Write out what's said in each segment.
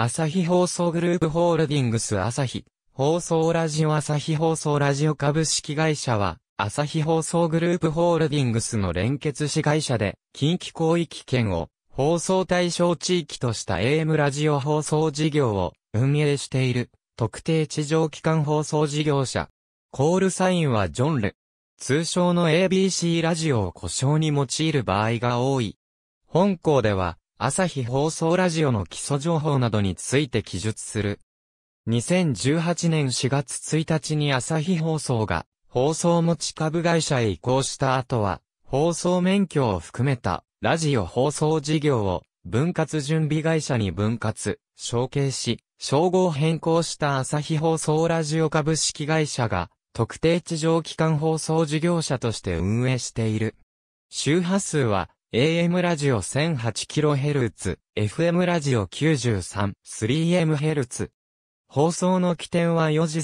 朝日放送グループホールディングス朝日、放送ラジオ朝日放送ラジオ株式会社は、朝日放送グループホールディングスの連結子会社で、近畿広域圏を放送対象地域とした AM ラジオ放送事業を運営している特定地上機関放送事業者。コールサインはジョンル。通称の ABC ラジオを故障に用いる場合が多い。本校では朝日放送ラジオの基礎情報などについて記述する。2018年4月1日に朝日放送が放送持ち株会社へ移行した後は、放送免許を含めたラジオ放送事業を分割準備会社に分割、承継し、称号変更した朝日放送ラジオ株式会社が特定地上機関放送事業者として運営している。周波数は AM ラジオ 1008kHz、FM ラジオ 93-3MHz。放送の起点は4時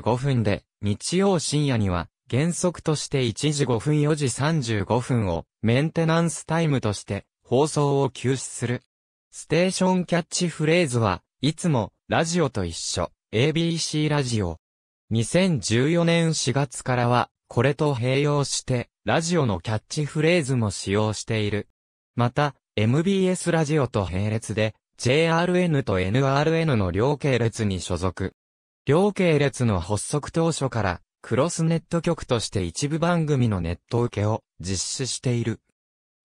35分で、日曜深夜には、原則として1時5分4時35分を、メンテナンスタイムとして、放送を休止する。ステーションキャッチフレーズは、いつも、ラジオと一緒、ABC ラジオ。2014年4月からは、これと併用して、ラジオのキャッチフレーズも使用している。また、MBS ラジオと並列で、JRN と NRN の両系列に所属。両系列の発足当初から、クロスネット局として一部番組のネット受けを実施している。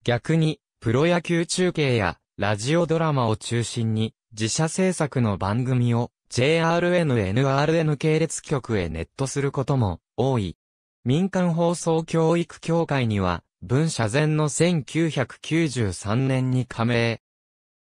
逆に、プロ野球中継やラジオドラマを中心に自社制作の番組を JRN-NRN 系列局へネットすることも多い。民間放送教育協会には、文社前の1993年に加盟。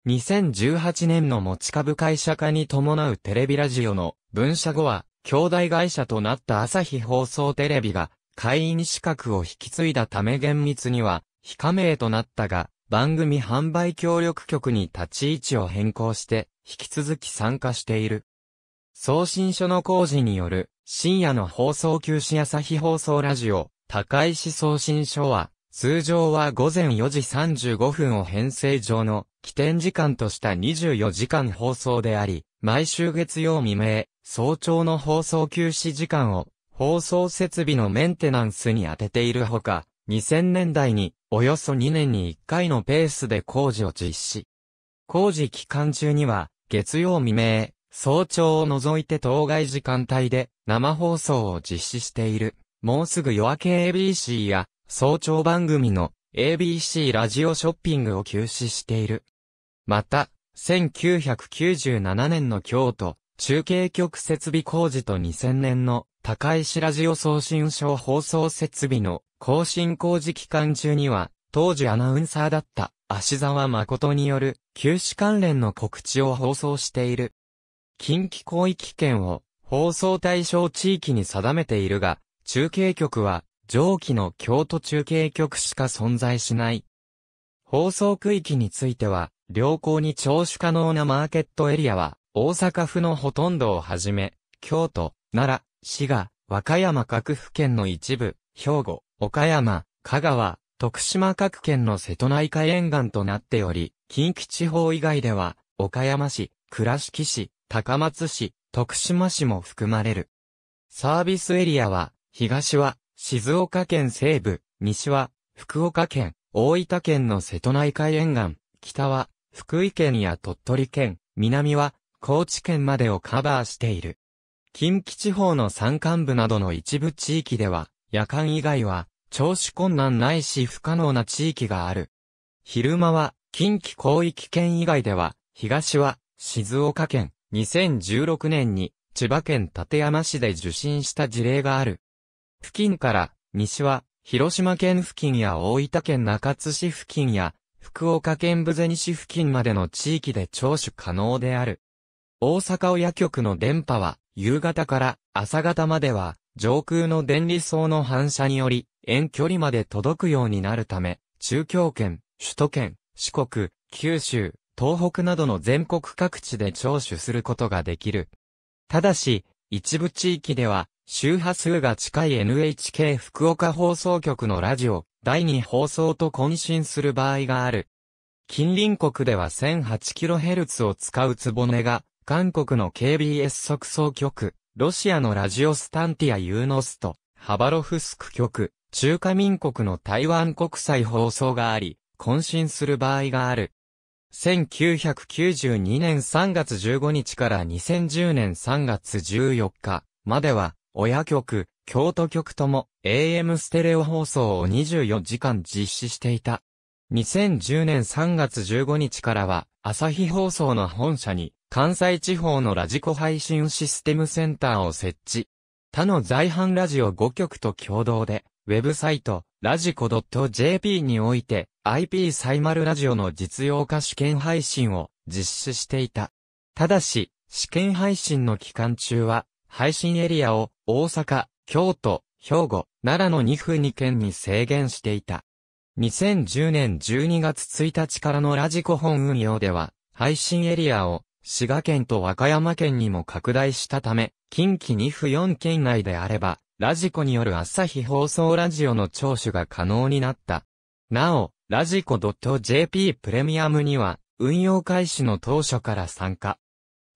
2018年の持ち株会社化に伴うテレビラジオの文社後は、兄弟会社となった朝日放送テレビが、会員資格を引き継いだため厳密には、非加盟となったが、番組販売協力局に立ち位置を変更して、引き続き参加している。送信書の工事による深夜の放送休止朝日放送ラジオ、高石送信所は、通常は午前4時35分を編成上の起点時間とした24時間放送であり、毎週月曜未明、早朝の放送休止時間を放送設備のメンテナンスに当てているほか、2000年代におよそ2年に1回のペースで工事を実施。工事期間中には、月曜未明、早朝を除いて当該時間帯で生放送を実施している。もうすぐ夜明け ABC や早朝番組の ABC ラジオショッピングを休止している。また、1997年の京都、中継局設備工事と2000年の高石ラジオ送信所放送設備の更新工事期間中には、当時アナウンサーだった足沢誠による休止関連の告知を放送している。近畿広域圏を放送対象地域に定めているが、中継局は上記の京都中継局しか存在しない。放送区域については、良好に聴取可能なマーケットエリアは、大阪府のほとんどをはじめ、京都、奈良、滋賀、和歌山各府県の一部、兵庫、岡山、香川、徳島各県の瀬戸内海沿岸となっており、近畿地方以外では、岡山市、倉敷市、高松市、徳島市も含まれる。サービスエリアは、東は、静岡県西部、西は、福岡県、大分県の瀬戸内海沿岸、北は、福井県や鳥取県、南は、高知県までをカバーしている。近畿地方の山間部などの一部地域では、夜間以外は、聴取困難ないし不可能な地域がある。昼間は、近畿広域圏以外では、東は、静岡県、2016年に千葉県館山市で受信した事例がある。付近から西は広島県付近や大分県中津市付近や福岡県豊前市付近までの地域で聴取可能である。大阪親局の電波は夕方から朝方までは上空の電離層の反射により遠距離まで届くようになるため中京圏、首都圏、四国、九州、東北などの全国各地で聴取することができる。ただし、一部地域では、周波数が近い NHK 福岡放送局のラジオ、第2放送と混信する場合がある。近隣国では 1008kHz を使うつぼねが、韓国の KBS 即送局、ロシアのラジオスタンティアユーノスト、ハバロフスク局、中華民国の台湾国際放送があり、渾身する場合がある。1992年3月15日から2010年3月14日までは、親局、京都局とも AM ステレオ放送を24時間実施していた。2010年3月15日からは、朝日放送の本社に、関西地方のラジコ配信システムセンターを設置。他の在阪ラジオ5局と共同で、ウェブサイト、ラジコ .jp において、IP サイマルラジオの実用化試験配信を実施していた。ただし、試験配信の期間中は、配信エリアを大阪、京都、兵庫、奈良の2府2県に制限していた。2010年12月1日からのラジコ本運用では、配信エリアを滋賀県と和歌山県にも拡大したため、近畿2府4県内であれば、ラジコによる朝日放送ラジオの聴取が可能になった。なお、ラジコ .jp プレミアムには、運用開始の当初から参加。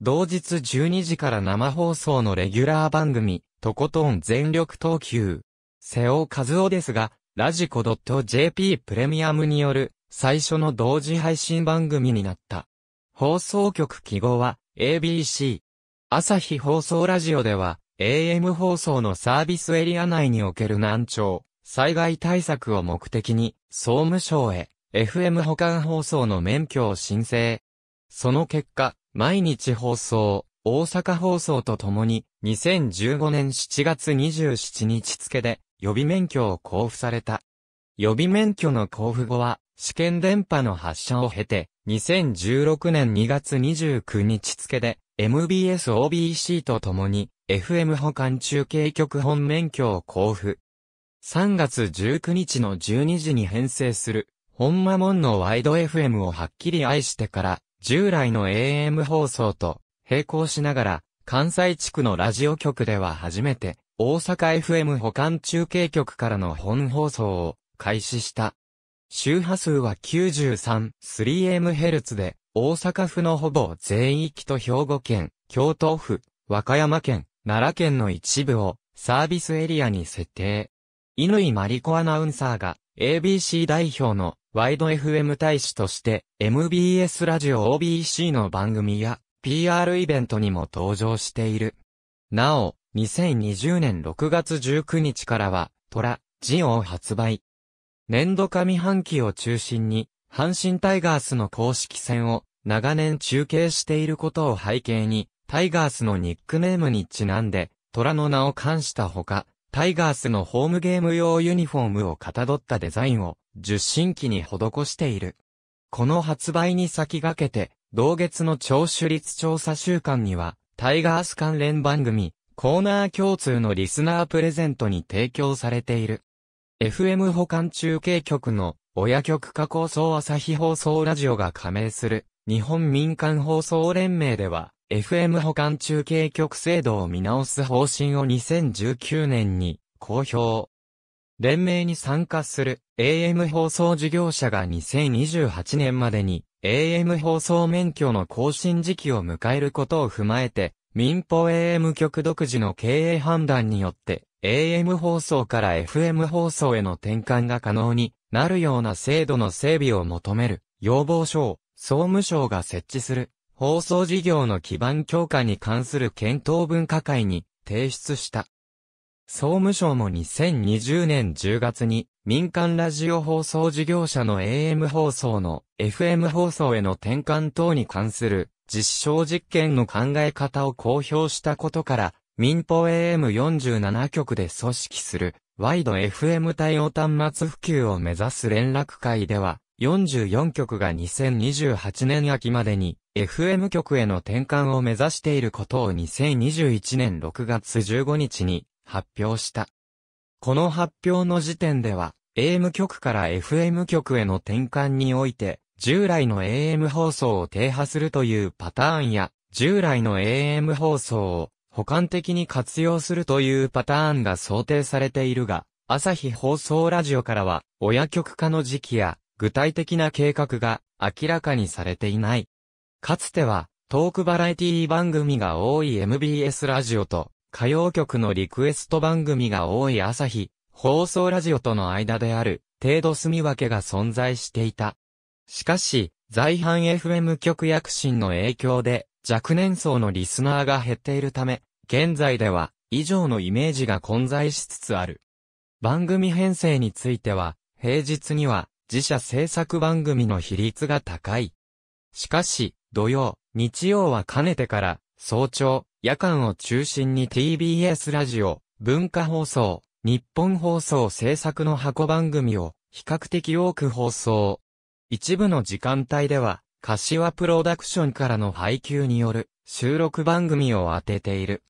同日12時から生放送のレギュラー番組、とことん全力投球。瀬尾和夫ですが、ラジコ .jp プレミアムによる、最初の同時配信番組になった。放送局記号は、ABC。朝日放送ラジオでは、AM 放送のサービスエリア内における難聴、災害対策を目的に、総務省へ、FM 保管放送の免許を申請。その結果、毎日放送、大阪放送とともに、2015年7月27日付で、予備免許を交付された。予備免許の交付後は、試験電波の発射を経て、2016年2月29日付で、MBSOBC と共に FM 保管中継局本免許を交付。3月19日の12時に編成する本間門のワイド FM をはっきり愛してから従来の AM 放送と並行しながら関西地区のラジオ局では初めて大阪 FM 保管中継局からの本放送を開始した。周波数は 93-3MHz で、大阪府のほぼ全域と兵庫県、京都府、和歌山県、奈良県の一部をサービスエリアに設定。井マリコアナウンサーが ABC 代表のワイド FM 大使として MBS ラジオ OBC の番組や PR イベントにも登場している。なお、2020年6月19日からは、トラ、ジオを発売。年度上半期を中心に、阪神タイガースの公式戦を長年中継していることを背景に、タイガースのニックネームにちなんで、虎の名を冠したほか、タイガースのホームゲーム用ユニフォームをかたどったデザインを、受信機に施している。この発売に先駆けて、同月の聴取率調査週間には、タイガース関連番組、コーナー共通のリスナープレゼントに提供されている。FM 保管中継局の親局加工送朝日放送ラジオが加盟する日本民間放送連盟では FM 保管中継局制度を見直す方針を2019年に公表。連盟に参加する AM 放送事業者が2028年までに AM 放送免許の更新時期を迎えることを踏まえて民放 AM 局独自の経営判断によって AM 放送から FM 放送への転換が可能になるような制度の整備を求める要望書を総務省が設置する放送事業の基盤強化に関する検討分科会に提出した。総務省も2020年10月に民間ラジオ放送事業者の AM 放送の FM 放送への転換等に関する実証実験の考え方を公表したことから民放 AM47 局で組織するワイド FM 対応端末普及を目指す連絡会では、44局が2028年秋までに FM 局への転換を目指していることを2021年6月15日に発表した。この発表の時点では AM 局から FM 局への転換において従来の AM 放送を停波するというパターンや従来の AM 放送を補完的に活用するというパターンが想定されているが、朝日放送ラジオからは、親局化の時期や、具体的な計画が明らかにされていない。かつては、トークバラエティ番組が多い MBS ラジオと、歌謡曲のリクエスト番組が多い朝日、放送ラジオとの間である、程度住み分けが存在していた。しかし、在阪 FM 局躍進の影響で、若年層のリスナーが減っているため、現在では、以上のイメージが混在しつつある。番組編成については、平日には、自社制作番組の比率が高い。しかし、土曜、日曜はかねてから、早朝、夜間を中心に TBS ラジオ、文化放送、日本放送制作の箱番組を比較的多く放送。一部の時間帯では、柏プロダクションからの配給による収録番組を当てている。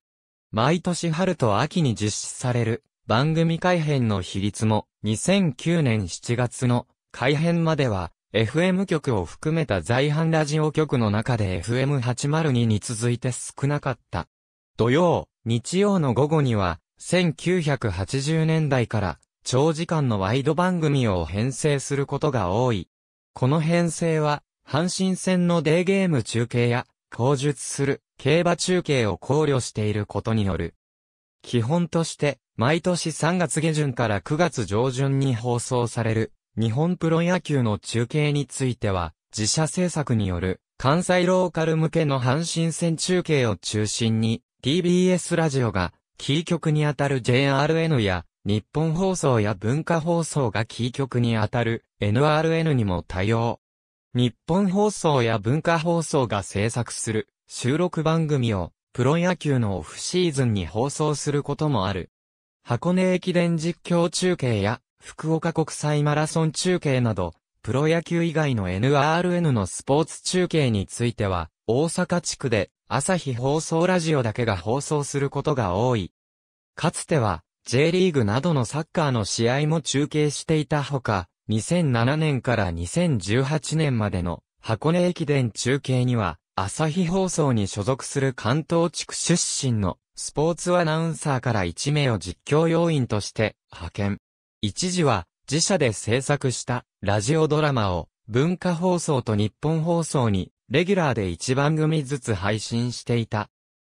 毎年春と秋に実施される番組改編の比率も2009年7月の改編までは FM 局を含めた在阪ラジオ局の中で FM802 に続いて少なかった。土曜、日曜の午後には1980年代から長時間のワイド番組を編成することが多い。この編成は阪神戦のデーゲーム中継や、口述する競馬中継を考慮していることによる。基本として、毎年3月下旬から9月上旬に放送される、日本プロ野球の中継については、自社制作による、関西ローカル向けの阪神戦中継を中心に、TBS ラジオが、キー局にあたる JRN や、日本放送や文化放送がキー局にあたる NRN にも対応。日本放送や文化放送が制作する収録番組をプロ野球のオフシーズンに放送することもある。箱根駅伝実況中継や福岡国際マラソン中継など、プロ野球以外の NRN のスポーツ中継については、大阪地区で朝日放送ラジオだけが放送することが多い。かつては、J リーグなどのサッカーの試合も中継していたほか、2007年から2018年までの箱根駅伝中継には、朝日放送に所属する関東地区出身のスポーツアナウンサーから1名を実況要員として派遣。一時は自社で制作したラジオドラマを文化放送と日本放送にレギュラーで1番組ずつ配信していた。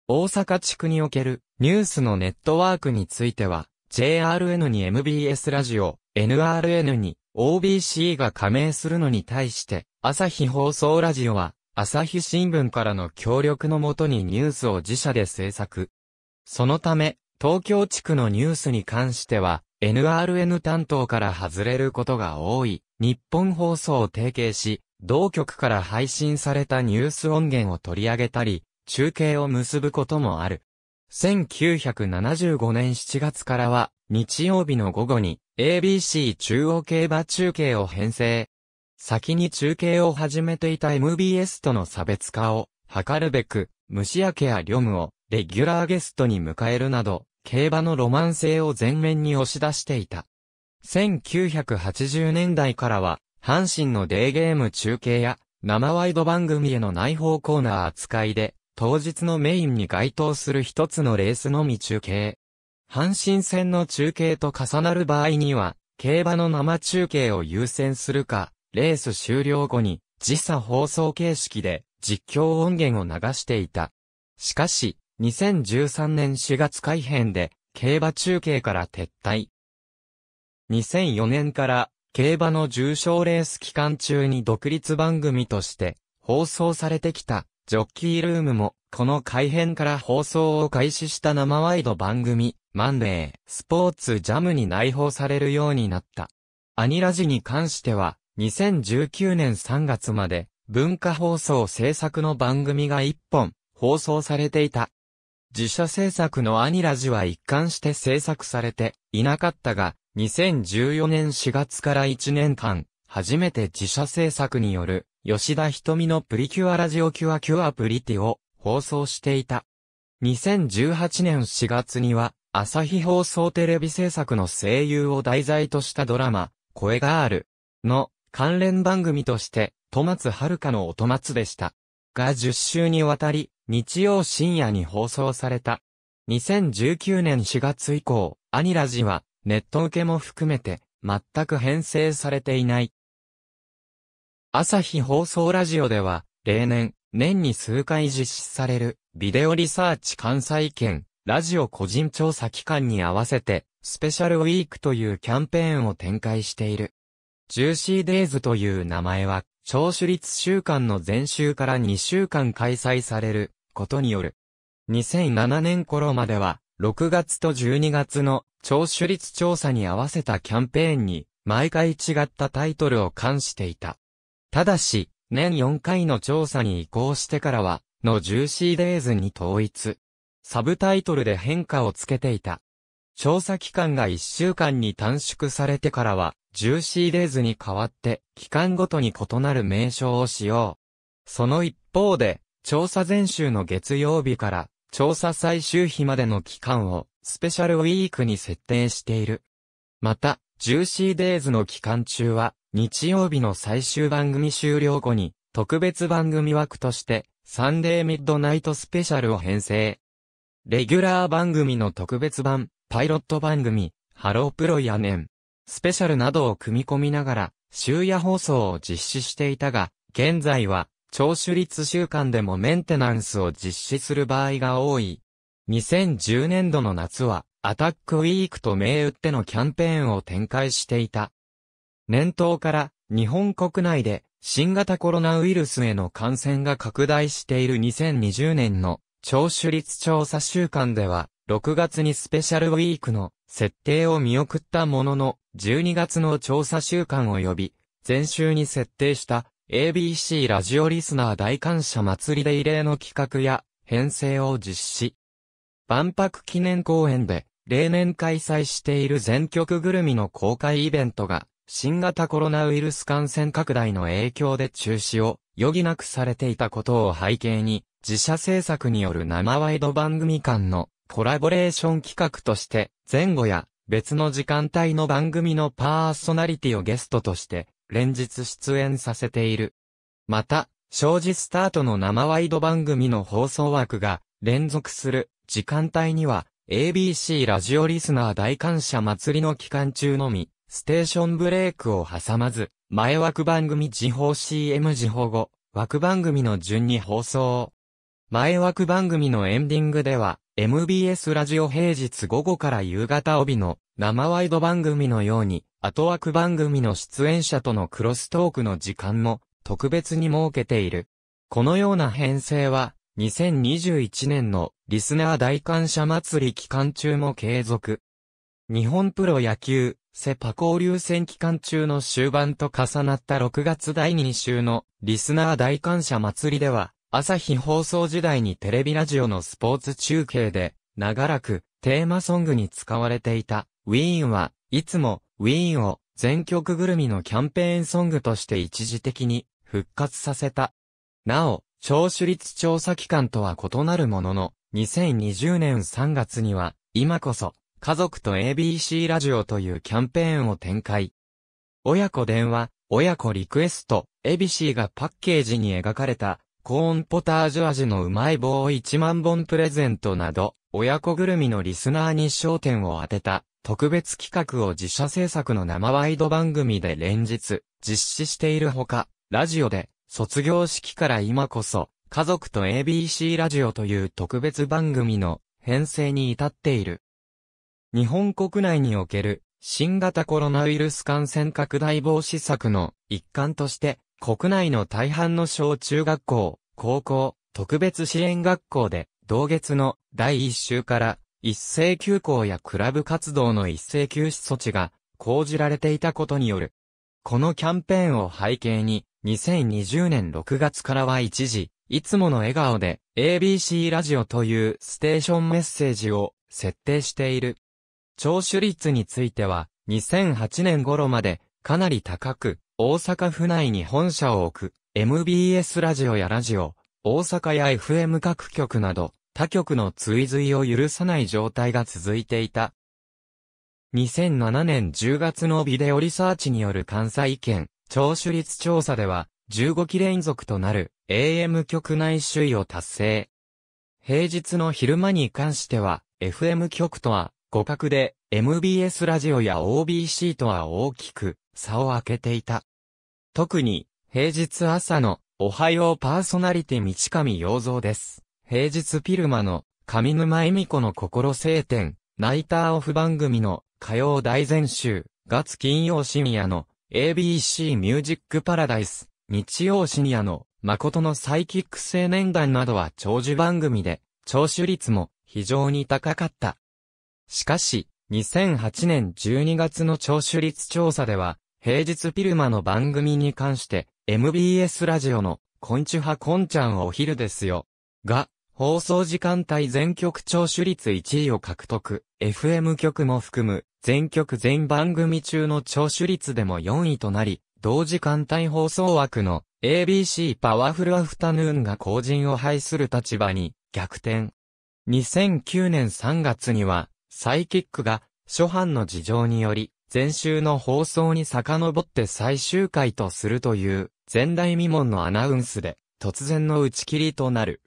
大阪地区におけるニュースのネットワークについては JRN に MBS ラジオ、NRN に OBC が加盟するのに対して、朝日放送ラジオは、朝日新聞からの協力のもとにニュースを自社で制作。そのため、東京地区のニュースに関しては、NRN 担当から外れることが多い、日本放送を提携し、同局から配信されたニュース音源を取り上げたり、中継を結ぶこともある。1975年7月からは、日曜日の午後に ABC 中央競馬中継を編成。先に中継を始めていた MBS との差別化を図るべく、虫明けやリョムをレギュラーゲストに迎えるなど、競馬のロマン性を前面に押し出していた。1980年代からは、阪神のデーゲーム中継や、生ワイド番組への内包コーナー扱いで、当日のメインに該当する一つのレースのみ中継。阪神戦の中継と重なる場合には、競馬の生中継を優先するか、レース終了後に時差放送形式で実況音源を流していた。しかし、2013年4月改編で競馬中継から撤退。2004年から競馬の重賞レース期間中に独立番組として放送されてきたジョッキールームもこの改編から放送を開始した生ワイド番組マンデー、スポーツジャムに内包されるようになった。アニラジに関しては、2019年3月まで、文化放送制作の番組が1本、放送されていた。自社制作のアニラジは一貫して制作されていなかったが、2014年4月から1年間、初めて自社制作による、吉田瞳のプリキュアラジオキュアキュアプリティを放送していた。2018年4月には、朝日放送テレビ制作の声優を題材としたドラマ、声があるの関連番組として、戸松遥の音松でした。が10週にわたり、日曜深夜に放送された。2019年4月以降、アニラジは、ネット受けも含めて、全く編成されていない。朝日放送ラジオでは、例年、年に数回実施される、ビデオリサーチ関西圏ラジオ個人調査期間に合わせて、スペシャルウィークというキャンペーンを展開している。ジューシーデイズという名前は、聴取率週間の前週から2週間開催されることによる。2007年頃までは、6月と12月の聴取率調査に合わせたキャンペーンに、毎回違ったタイトルを冠していた。ただし、年4回の調査に移行してからは、のジューシーデイズに統一。サブタイトルで変化をつけていた。調査期間が1週間に短縮されてからは、ジューシーデイズに代わって、期間ごとに異なる名称を使用。その一方で、調査前週の月曜日から、調査最終日までの期間を、スペシャルウィークに設定している。また、ジューシーデイズの期間中は、日曜日の最終番組終了後に、特別番組枠として、サンデーミッドナイトスペシャルを編成。レギュラー番組の特別版、パイロット番組、ハロープロや年、スペシャルなどを組み込みながら、週夜放送を実施していたが、現在は、聴取率週間でもメンテナンスを実施する場合が多い。2010年度の夏は、アタックウィークと銘打ってのキャンペーンを展開していた。年頭から日本国内で新型コロナウイルスへの感染が拡大している2020年の聴取率調査週間では、6月にスペシャルウィークの設定を見送ったものの、12月の調査週間を呼び、前週に設定した ABC ラジオリスナー大感謝祭りで異例の企画や編成を実施。万博記念公演で例年開催している全曲ぐるみの公開イベントが新型コロナウイルス感染拡大の影響で中止を余儀なくされていたことを背景に自社制作による生ワイド番組間のコラボレーション企画として、前後や別の時間帯の番組のパーソナリティをゲストとして、連日出演させている。また、正直スタートの生ワイド番組の放送枠が連続する時間帯には、ABC ラジオリスナー大感謝祭りの期間中のみ、ステーションブレイクを挟まず、前枠番組時報 CM 時報後、枠番組の順に放送を前枠番組のエンディングでは、MBS ラジオ平日午後から夕方帯の生ワイド番組のように、後枠番組の出演者とのクロストークの時間も特別に設けている。このような編成は、2021年のリスナー大感謝祭り期間中も継続。日本プロ野球、セパ交流戦期間中の終盤と重なった6月第2週のリスナー大感謝祭りでは、朝日放送時代にテレビラジオのスポーツ中継で、長らくテーマソングに使われていた、ウィーンはいつもウィーンを全曲ぐるみのキャンペーンソングとして一時的に復活させた。なお、聴取率調査機関とは異なるものの、2020年3月には、今こそ、家族と ABC ラジオというキャンペーンを展開。親子電話、親子リクエスト、ABC がパッケージに描かれたコーンポタージュ味のうまい棒1万本プレゼントなど、親子ぐるみのリスナーに焦点を当てた、特別企画を自社制作の生ワイド番組で連日、実施しているほか、ラジオで、卒業式から今こそ、家族と ABC ラジオという特別番組の編成に至っている。日本国内における新型コロナウイルス感染拡大防止策の一環として国内の大半の小中学校、高校、特別支援学校で、同月の第一週から一斉休校やクラブ活動の一斉休止措置が講じられていたことによる。このキャンペーンを背景に、2020年6月からは一時、いつもの笑顔で ABC ラジオというステーションメッセージを設定している。聴取率については、2008年頃までかなり高く、大阪府内に本社を置く、MBS ラジオやラジオ、大阪や FM 各局など、他局の追随を許さない状態が続いていた。2007年10月のビデオリサーチによる関西圏、聴取率調査では、15期連続となる AM 局内首位を達成。平日の昼間に関しては、FM 局とは、互角で MBS ラジオや OBC とは大きく差を開けていた。特に、平日朝のおはようパーソナリティ道上洋蔵です。平日ピルマの上沼恵美子の心晴天、ナイターオフ番組の火曜大全集、月金曜深夜の ABC ミュージックパラダイス、日曜深夜の誠のサイキック青年団などは長寿番組で、聴取率も非常に高かった。しかし、2008年12月の聴取率調査では、平日ピルマの番組に関して、MBS ラジオの、こんちゅはこんちゃんお昼ですよ。が、放送時間帯全曲聴取率1位を獲得、FM 局も含む、全曲全番組中の聴取率でも4位となり、同時間帯放送枠の ABC パワフルアフタヌーンが後陣を排する立場に逆転。2009年3月にはサイキックが、諸般の事情により、前週の放送に遡って最終回とするという、前代未聞のアナウンスで、突然の打ち切りとなる。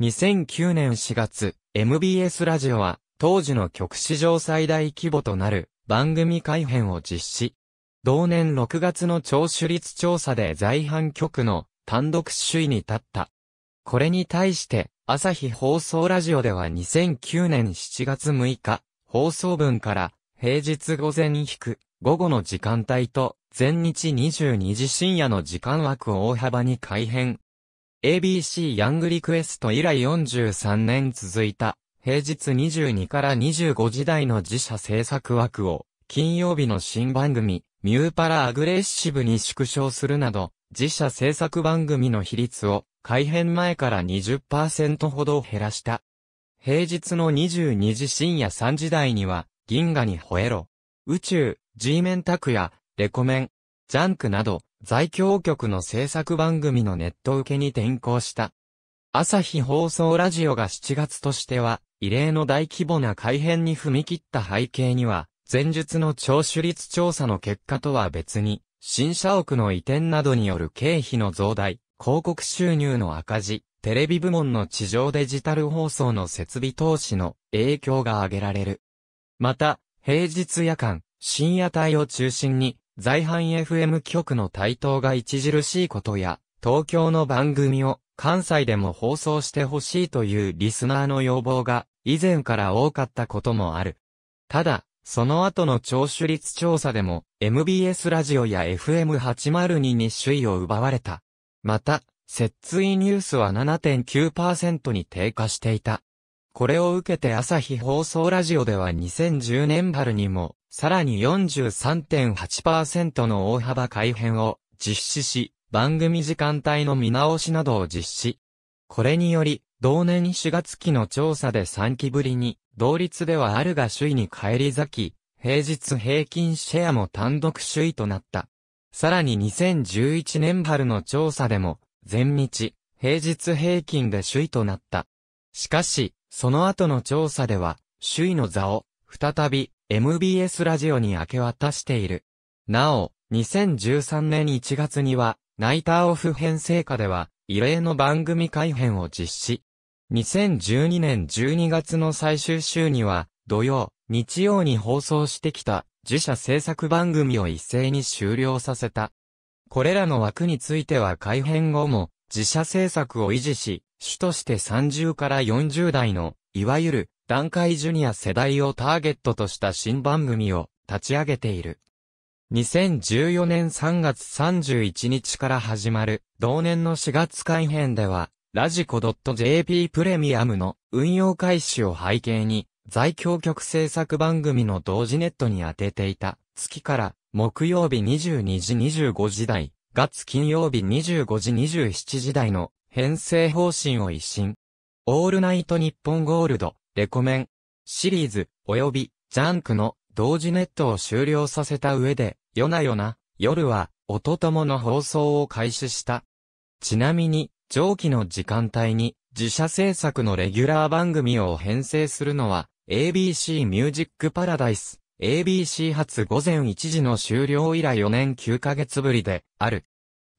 2009年4月、MBS ラジオは、当時の局史上最大規模となる、番組改編を実施。同年6月の聴取率調査で在阪局の単独首位に立った。これに対して、朝日放送ラジオでは2009年7月6日、放送分から、平日午前に引く、午後の時間帯と、全日22時深夜の時間枠を大幅に改変。ABC ヤングリクエスト以来43年続いた、平日22から25時台の自社制作枠を、金曜日の新番組、ミューパラアグレッシブに縮小するなど、自社制作番組の比率を改変前から20%ほど減らした。平日の22時深夜3時台には、銀河に吠えろ。宇宙、G メンタクや、レコメン、ジャンクなど、在京局の制作番組のネット受けに転向した。朝日放送ラジオが7月としては、異例の大規模な改変に踏み切った背景には、前述の聴取率調査の結果とは別に、新社屋の移転などによる経費の増大、広告収入の赤字、テレビ部門の地上デジタル放送の設備投資の影響が挙げられる。また、平日夜間、深夜帯を中心に、在阪 FM 局の台頭が著しいことや、東京の番組を関西でも放送してほしいというリスナーの要望が以前から多かったこともある。ただ、その後の聴取率調査でも MBS ラジオや FM802 に首位を奪われた。また、節水ニュースは7.9%に低下していた。これを受けて朝日放送ラジオでは2010年春にも、さらに43.8%の大幅改変を実施し、番組時間帯の見直しなどを実施。これにより、同年4月期の調査で3期ぶりに、同率ではあるが首位に返り咲き、平日平均シェアも単独首位となった。さらに2011年春の調査でも、全日、平日平均で首位となった。しかし、その後の調査では、首位の座を、再び、MBS ラジオに明け渡している。なお、2013年1月には、ナイターオフ編成下では、異例の番組改編を実施。2012年12月の最終週には、土曜、日曜に放送してきた、自社制作番組を一斉に終了させた。これらの枠については改編後も自社制作を維持し、主として30から40代の、いわゆる段階ジュニア世代をターゲットとした新番組を立ち上げている。2014年3月31日から始まる同年の4月改編では、ラジコ .jp プレミアムの運用開始を背景に、在京局制作番組の同時ネットに当てていた、月から、木曜日22時25時台、月金曜日25時27時台の編成方針を一新。オールナイト日本ゴールド、レコメン、シリーズ、及び、ジャンクの同時ネットを終了させた上で、夜な夜な、夜は、音ともの放送を開始した。ちなみに、上記の時間帯に、自社制作のレギュラー番組を編成するのは、ABC ミュージックパラダイス、ABC 発午前1時の終了以来4年9ヶ月ぶりで、ある。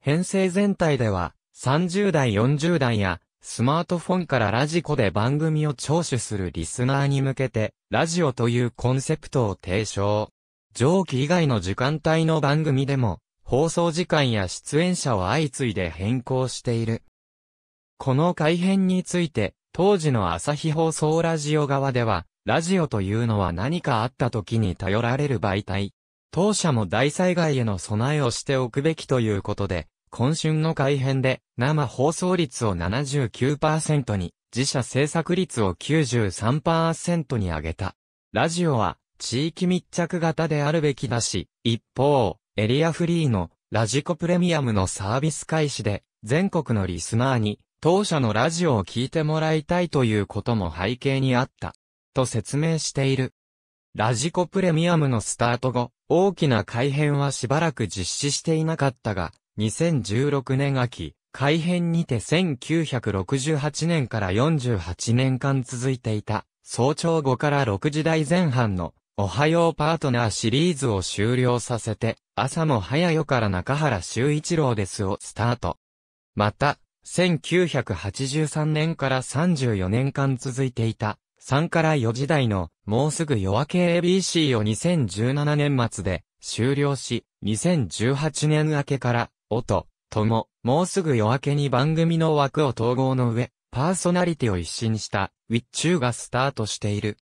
編成全体では、30代40代や、スマートフォンからラジコで番組を聴取するリスナーに向けて、ラジオというコンセプトを提唱。上記以外の時間帯の番組でも、放送時間や出演者を相次いで変更している。この改編について、当時の朝日放送ラジオ側では、ラジオというのは何かあった時に頼られる媒体。当社も大災害への備えをしておくべきということで、今春の改編で生放送率を79%に、自社制作率を93%に上げた。ラジオは地域密着型であるべきだし、一方、エリアフリーのラジコプレミアムのサービス開始で、全国のリスナーに当社のラジオを聞いてもらいたいということも背景にあった。と説明している。ラジコプレミアムのスタート後、大きな改変はしばらく実施していなかったが、2016年秋、改変にて1968年から48年間続いていた、早朝5から6時台前半の、おはようパートナーシリーズを終了させて、朝も早よから中原修一郎ですをスタート。また、1983年から34年間続いていた、3から4時台の、もうすぐ夜明け ABC を2017年末で終了し、2018年明けから、おとも、もうすぐ夜明けに番組の枠を統合の上、パーソナリティを一新した、ウィッチューがスタートしている。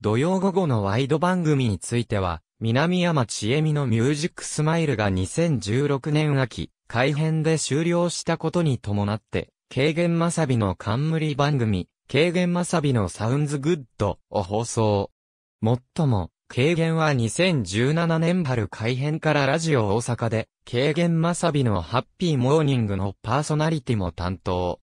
土曜午後のワイド番組については、南山千恵美のミュージックスマイルが2016年秋、改編で終了したことに伴って、軽減まさびの冠番組、軽減まさびのサウンズグッドを放送。もっとも、軽減は2017年春改編からラジオ大阪で、軽減まさびのハッピーモーニングのパーソナリティも担当。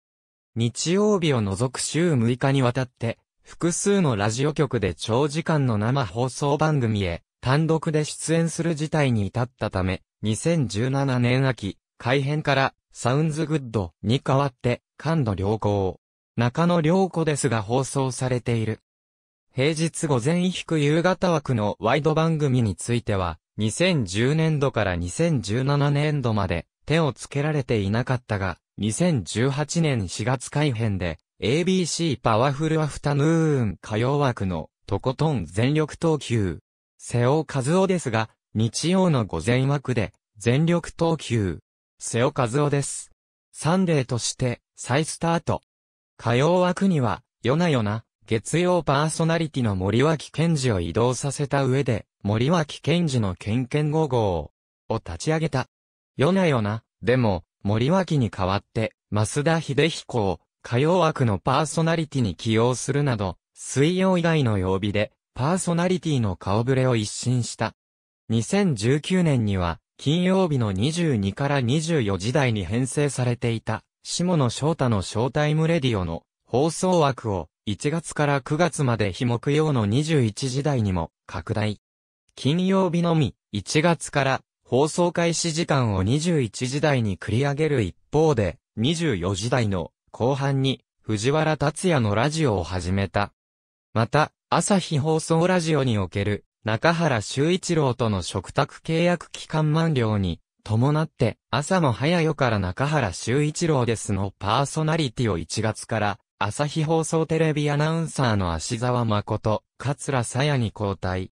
日曜日を除く週6日にわたって、複数のラジオ局で長時間の生放送番組へ、単独で出演する事態に至ったため、2017年秋、改編から、サウンズグッドに代わって、感度良好。中野良子ですが放送されている。平日午前服。夕方枠のワイド番組については、2010年度から2017年度まで手をつけられていなかったが、2018年4月改編で、ABC パワフルアフタヌーン火曜枠のとことん全力投球。瀬尾和夫ですが、日曜の午前枠で全力投球。瀬尾和夫です。サンデーとして再スタート。火曜枠には、夜な夜な、月曜パーソナリティの森脇健治を移動させた上で、森脇健治のケンケ5号を立ち上げた。夜な夜な、でも、森脇に代わって、増田秀彦を、火曜枠のパーソナリティに起用するなど、水曜以外の曜日で、パーソナリティの顔ぶれを一新した。2019年には、金曜日の22から24時台に編成されていた。下野翔太のショータイムレディオの放送枠を1月から9月まで日木曜の21時台にも拡大。金曜日のみ1月から放送開始時間を21時台に繰り上げる一方で24時台の後半に藤原達也のラジオを始めた。また、朝日放送ラジオにおける中原修一郎との食卓契約期間満了に伴って朝も早よから中原修一郎ですのパーソナリティを1月から朝日放送テレビアナウンサーの足沢誠、桂さやに交代。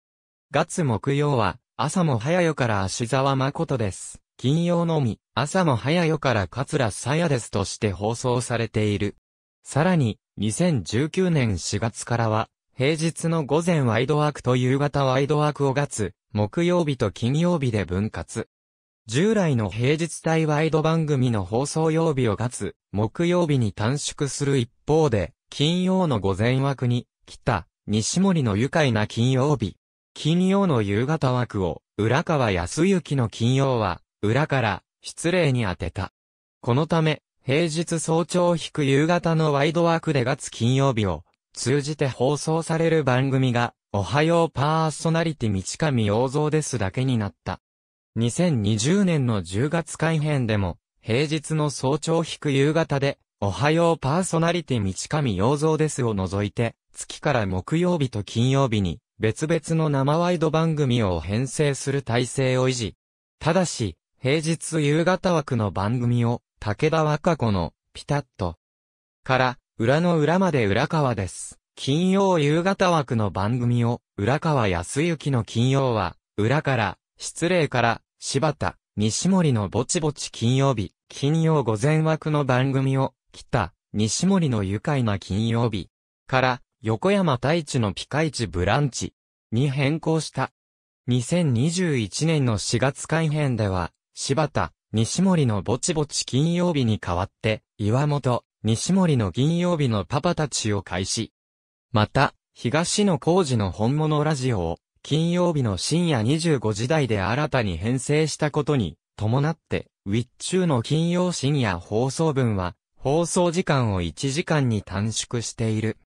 月木曜は朝も早よから足沢誠です。金曜のみ朝も早よから桂さやですとして放送されている。さらに2019年4月からは平日の午前ワイドワークと夕方ワイドワークを月、木曜日と金曜日で分割。従来の平日帯ワイド番組の放送曜日をかつ、木曜日に短縮する一方で、金曜の午前枠に、来た、西森の愉快な金曜日。金曜の夕方枠を、浦川康之の金曜は、裏から、失礼に当てた。このため、平日早朝を引く夕方のワイド枠でツ金曜日を、通じて放送される番組が、おはようパーソナリティ道上洋蔵ですだけになった。2020年の10月改編でも、平日の早朝引く夕方で、おはようパーソナリティ道上洋蔵ですを除いて、月から木曜日と金曜日に、別々の生ワイド番組を編成する体制を維持。ただし、平日夕方枠の番組を、武田和歌子の、ピタッと、から、裏の裏まで裏川です。金曜夕方枠の番組を、裏川康之の金曜は、裏から、失礼から、柴田、西森のぼちぼち金曜日、金曜午前枠の番組を、た、西森の愉快な金曜日、から、横山大地のピカイチブランチ、に変更した。2021年の4月改編では、柴田、西森のぼちぼち金曜日に代わって、岩本、西森の銀曜日のパパたちを開始。また、東野幸治の本物ラジオを、金曜日の深夜25時台で新たに編成したことに伴って、ウィッチューの金曜深夜放送分は、放送時間を1時間に短縮している。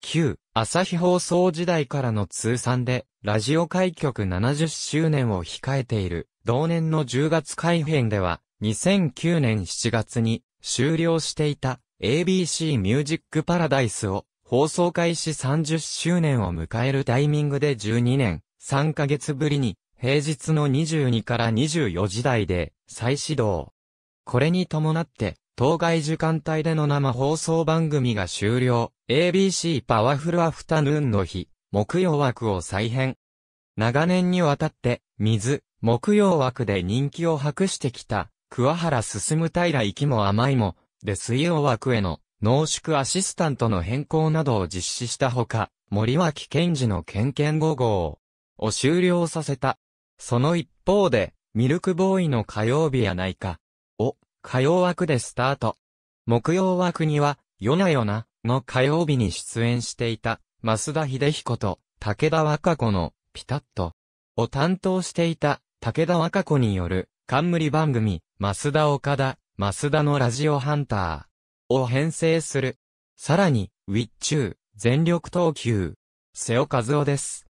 旧、朝日放送時代からの通算で、ラジオ開局70周年を控えている、同年の10月改編では、2009年7月に終了していた ABC ミュージックパラダイスを放送開始30周年を迎えるタイミングで12年、3ヶ月ぶりに、平日の22から24時台で、再始動。これに伴って、当該時間帯での生放送番組が終了、ABC パワフルアフタヌーンの日、木曜枠を再編。長年にわたって、水、木曜枠で人気を博してきた、桑原進平行きも甘いも、で水曜枠への濃縮アシスタントの変更などを実施したほか、森脇健治の県県5号を終了させた。その一方で、ミルクボーイの火曜日やないか、を、火曜枠でスタート。木曜枠には、夜な夜な、の火曜日に出演していた、増田秀彦と、武田和歌子の、ピタッと、を担当していた、武田和歌子による、冠番組、増田岡田、増田のラジオハンター。を編成する。さらに、ウィッチュー、全力投球。瀬尾和夫です。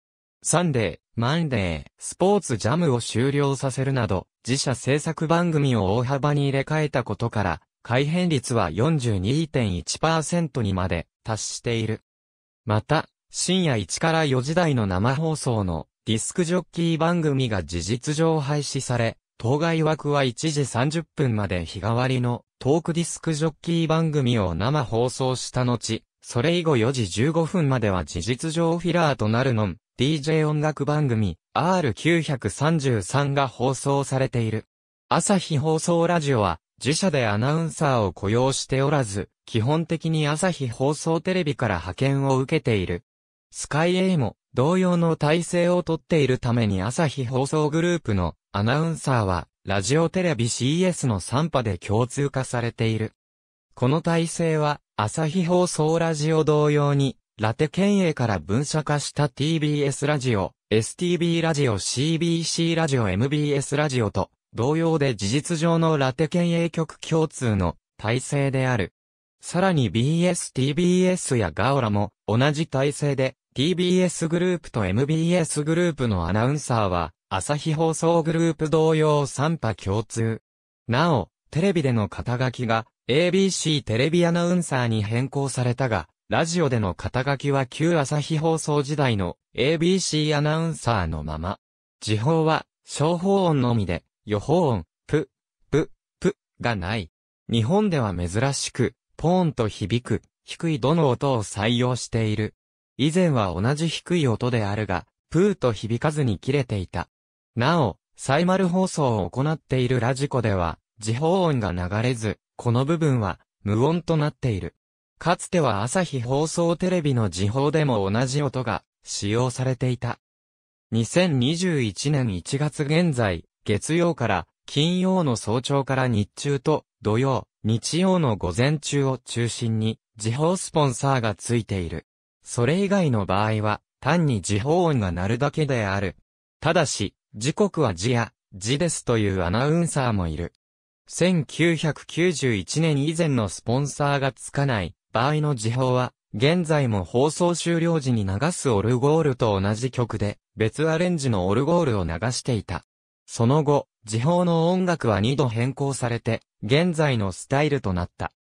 サンデー、マンデー、スポーツジャムを終了させるなど、自社制作番組を大幅に入れ替えたことから、改変率は42.1%にまで達している。また、深夜1から4時台の生放送のディスクジョッキー番組が事実上廃止され、当該枠は1時30分まで日替わりのトークディスクジョッキー番組を生放送した後、それ以後4時15分までは事実上フィラーとなるのん、DJ 音楽番組 R933 が放送されている。朝日放送ラジオは自社でアナウンサーを雇用しておらず、基本的に朝日放送テレビから派遣を受けている。スカイ A も同様の体制をとっているために朝日放送グループのアナウンサーは、ラジオテレビ CS の3波で共通化されている。この体制は、朝日放送ラジオ同様に、ラテ県営から分社化した TBS ラジオ、STB ラジオ、CBC ラジオ、MBS ラジオと、同様で事実上のラテ県営局共通の体制である。さらに BS、TBS やガオラも同じ体制で TBS グループと MBS グループのアナウンサーは、朝日放送グループ同様3波共通。なお、テレビでの肩書きが ABC テレビアナウンサーに変更されたが、ラジオでの肩書きは旧朝日放送時代の ABC アナウンサーのまま。時報は、小報音のみで、予報音、ぷ、ぷ、ぷ、がない。日本では珍しく、ポーンと響く、低いどの音を採用している。以前は同じ低い音であるが、プーと響かずに切れていた。なお、サイマル放送を行っているラジコでは、時報音が流れず、この部分は無音となっている。かつては朝日放送テレビの時報でも同じ音が使用されていた。2021年1月現在、月曜から金曜の早朝から日中と土曜、日曜の午前中を中心に時報スポンサーがついている。それ以外の場合は、単に時報音が鳴るだけである。ただし、時刻は時や、時ですというアナウンサーもいる。1991年以前のスポンサーがつかない場合の時報は、現在も放送終了時に流すオルゴールと同じ曲で、別アレンジのオルゴールを流していた。その後、時報の音楽は2度変更されて、現在のスタイルとなった。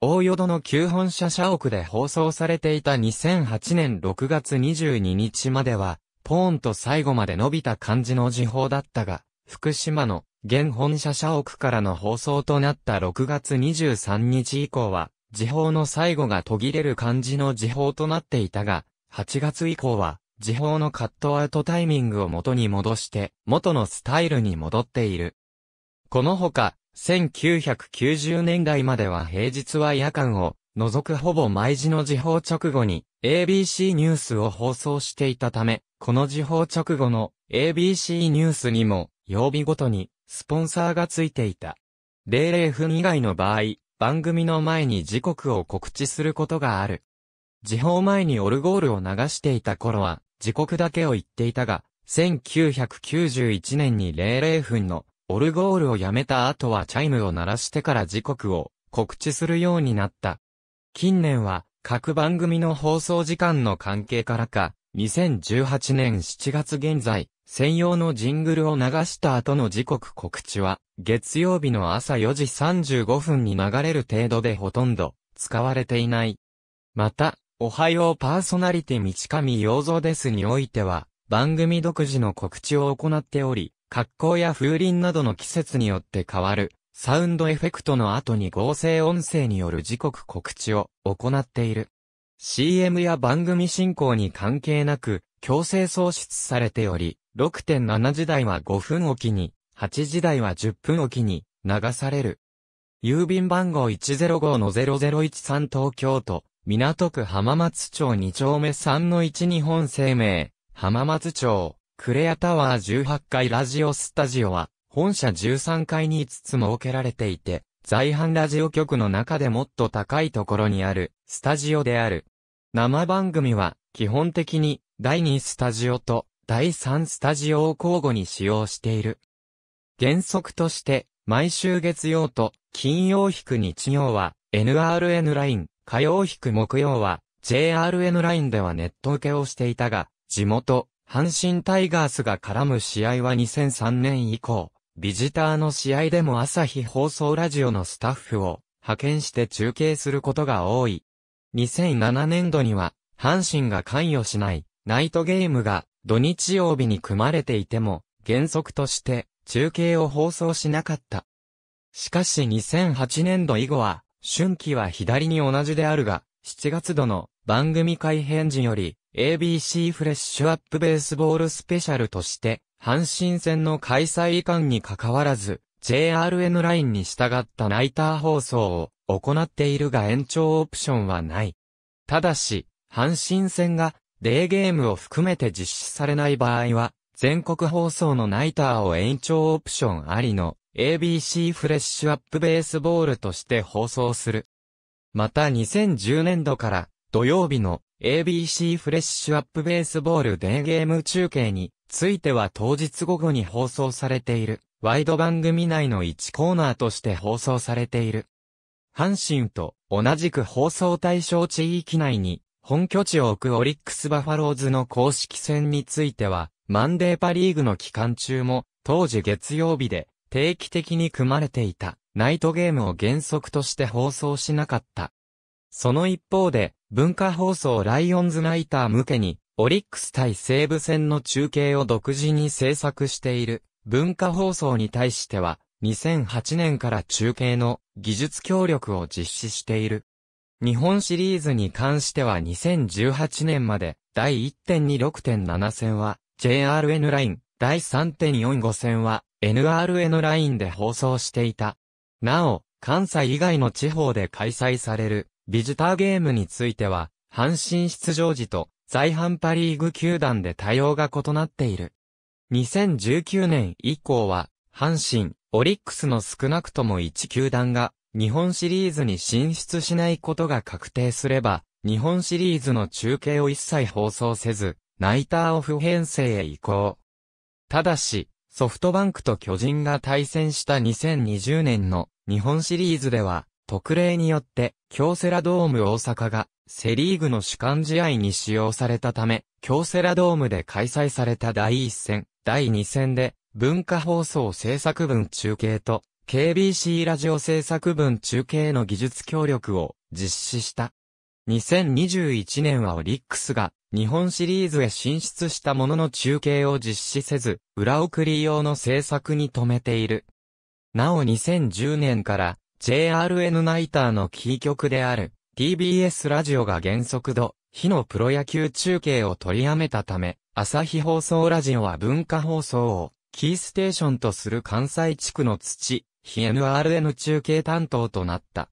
大淀の旧本社社屋で放送されていた2008年6月22日までは、ポーンと最後まで伸びた感じの時報だったが、福島の現本社社屋からの放送となった6月23日以降は、時報の最後が途切れる感じの時報となっていたが、8月以降は、時報のカットアウトタイミングを元に戻して、元のスタイルに戻っている。このほか、1990年代までは平日は夜間を除くほぼ毎時の時報直後に ABC ニュースを放送していたため、この時報直後の ABC ニュースにも曜日ごとにスポンサーがついていた。00分以外の場合、番組の前に時刻を告知することがある。時報前にオルゴールを流していた頃は時刻だけを言っていたが、1991年に00分のオルゴールをやめた後はチャイムを鳴らしてから時刻を告知するようになった。近年は各番組の放送時間の関係からか、2018年7月現在、専用のジングルを流した後の時刻告知は、月曜日の朝4時35分に流れる程度でほとんど使われていない。また、おはようパーソナリティ道上洋蔵ですにおいては、番組独自の告知を行っており、格好や風鈴などの季節によって変わる、サウンドエフェクトの後に合成音声による時刻告知を行っている。CM や番組進行に関係なく、強制創出されており、6.7時台は5分おきに、8時台は10分おきに流される。郵便番号105-0013東京都、港区浜松町2丁目3-1日本生命、浜松町。クレアタワー18階ラジオスタジオは、本社13階に5つ設けられていて、在阪ラジオ局の中でもっと高いところにある、スタジオである。生番組は、基本的に、第2スタジオと、第3スタジオを交互に使用している。原則として、毎週月曜と、金曜引く日曜は、NRN ライン、火曜引く木曜は、JRN ラインではネット受けをしていたが、地元、阪神タイガースが絡む試合は2003年以降、ビジターの試合でも朝日放送ラジオのスタッフを派遣して中継することが多い。2007年度には、阪神が関与しないナイトゲームが土日曜日に組まれていても、原則として中継を放送しなかった。しかし2008年度以後は、春季は左に同じであるが、7月度の番組改編時より、ABC フレッシュアップベースボールスペシャルとして、阪神戦の開催以下に関わらず、JRN ラインに従ったナイター放送を行っているが延長オプションはない。ただし、阪神戦がデーゲームを含めて実施されない場合は、全国放送のナイターを延長オプションありの ABC フレッシュアップベースボールとして放送する。また2010年度から土曜日の ABC フレッシュアップベースボールデーゲーム中継については当日午後に放送されている、ワイド番組内の1コーナーとして放送されている。阪神と同じく放送対象地域内に本拠地を置くオリックスバファローズの公式戦については、マンデーパリーグの期間中も当時月曜日で定期的に組まれていたナイトゲームを原則として放送しなかった。その一方で、文化放送ライオンズナイター向けに、オリックス対西武戦の中継を独自に制作している、文化放送に対しては、2008年から中継の技術協力を実施している。日本シリーズに関しては2018年まで第1.26.7戦は JRN ライン、第3.45戦は NRN ラインで放送していた。なお、関西以外の地方で開催されるビジターゲームについては、阪神出場時と在阪パリーグ球団で対応が異なっている。2019年以降は、阪神、オリックスの少なくとも1球団が、日本シリーズに進出しないことが確定すれば、日本シリーズの中継を一切放送せず、ナイターオフ編成へ移行。ただし、ソフトバンクと巨人が対戦した2020年の日本シリーズでは、特例によって京セラドーム大阪がセリーグの主幹試合に使用されたため、京セラドームで開催された第1戦、第2戦で文化放送制作分中継と KBC ラジオ制作分中継の技術協力を実施した。2021年はオリックスが日本シリーズへ進出したものの中継を実施せず、裏送り用の制作に止めている。なお2010年から JRN ナイターのキー局である TBS ラジオが原則度、日のプロ野球中継を取りやめたため、朝日放送ラジオは文化放送をキーステーションとする関西地区の土、日 NRN 中継担当となった。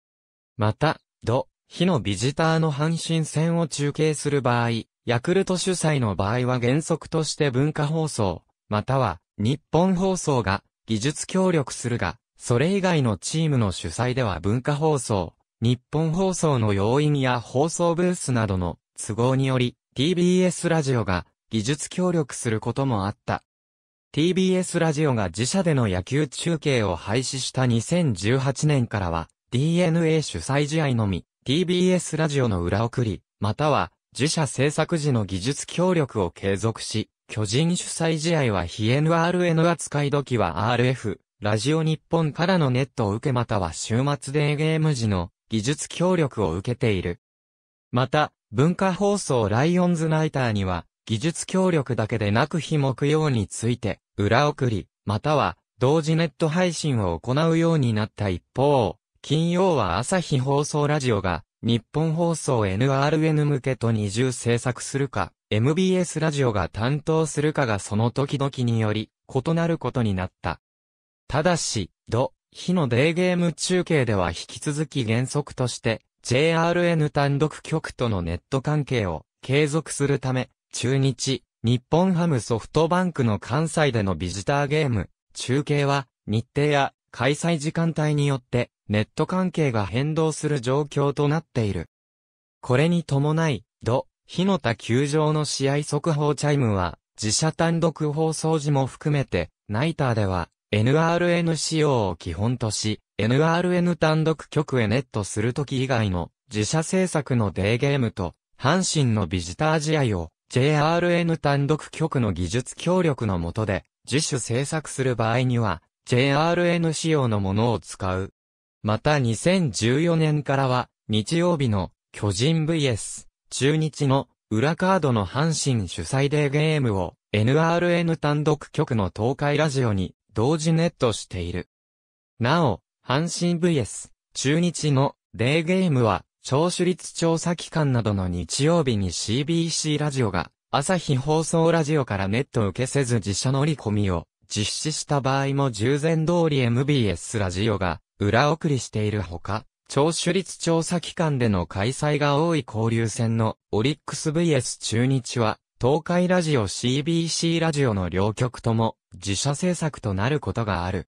また、土、日のビジターの阪神戦を中継する場合、ヤクルト主催の場合は原則として文化放送、または日本放送が技術協力するが、それ以外のチームの主催では文化放送、日本放送の要因や放送ブースなどの都合により TBS ラジオが技術協力することもあった。TBS ラジオが自社での野球中継を廃止した2018年からは DNA 主催試合のみ TBS ラジオの裏送り、または自社制作時の技術協力を継続し、巨人主催試合は非 NRN 扱い時は RF、ラジオ日本からのネットを受けまたは週末デーゲーム時の技術協力を受けている。また、文化放送ライオンズナイターには、技術協力だけでなく日木曜について、裏送り、または、同時ネット配信を行うようになった一方、金曜は朝日放送ラジオが、日本放送 NRN 向けと二重制作するか、MBS ラジオが担当するかがその時々により、異なることになった。ただし、土、日のデーゲーム中継では引き続き原則として、JRN 単独局とのネット関係を継続するため、中日、日本ハムソフトバンクの関西でのビジターゲーム、中継は、日程や開催時間帯によって、ネット関係が変動する状況となっている。これに伴い、土、日の他球場の試合速報チャイムは、自社単独放送時も含めて、ナイターでは、NRN 仕様を基本とし、NRN 単独局へネットするとき以外の自社制作のデーゲームと、阪神のビジター試合を JRN 単独局の技術協力のもとで自主制作する場合には JRN 仕様のものを使う。また2014年からは日曜日の巨人 vs 中日の裏カードの阪神主催デーゲームを NRN 単独局の東海ラジオに同時ネットしている。なお、阪神 VS、中日のデーゲームは、聴取率調査機関などの日曜日に CBC ラジオが、朝日放送ラジオからネット受けせず自社乗り込みを実施した場合も従前通り MBS ラジオが裏送りしているほか、聴取率調査機関での開催が多い交流戦のオリックス VS 中日は東海ラジオ CBC ラジオの両局とも自社制作となることがある。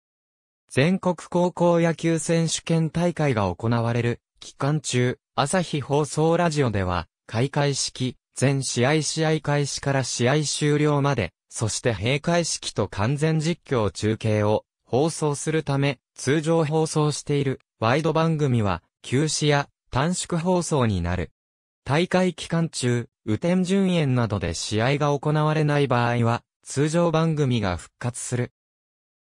全国高校野球選手権大会が行われる期間中、朝日放送ラジオでは、開会式、全試合試合開始から試合終了まで、そして閉会式と完全実況中継を放送するため、通常放送しているワイド番組は休止や短縮放送になる。大会期間中、雨天順延などで試合が行われない場合は、通常番組が復活する。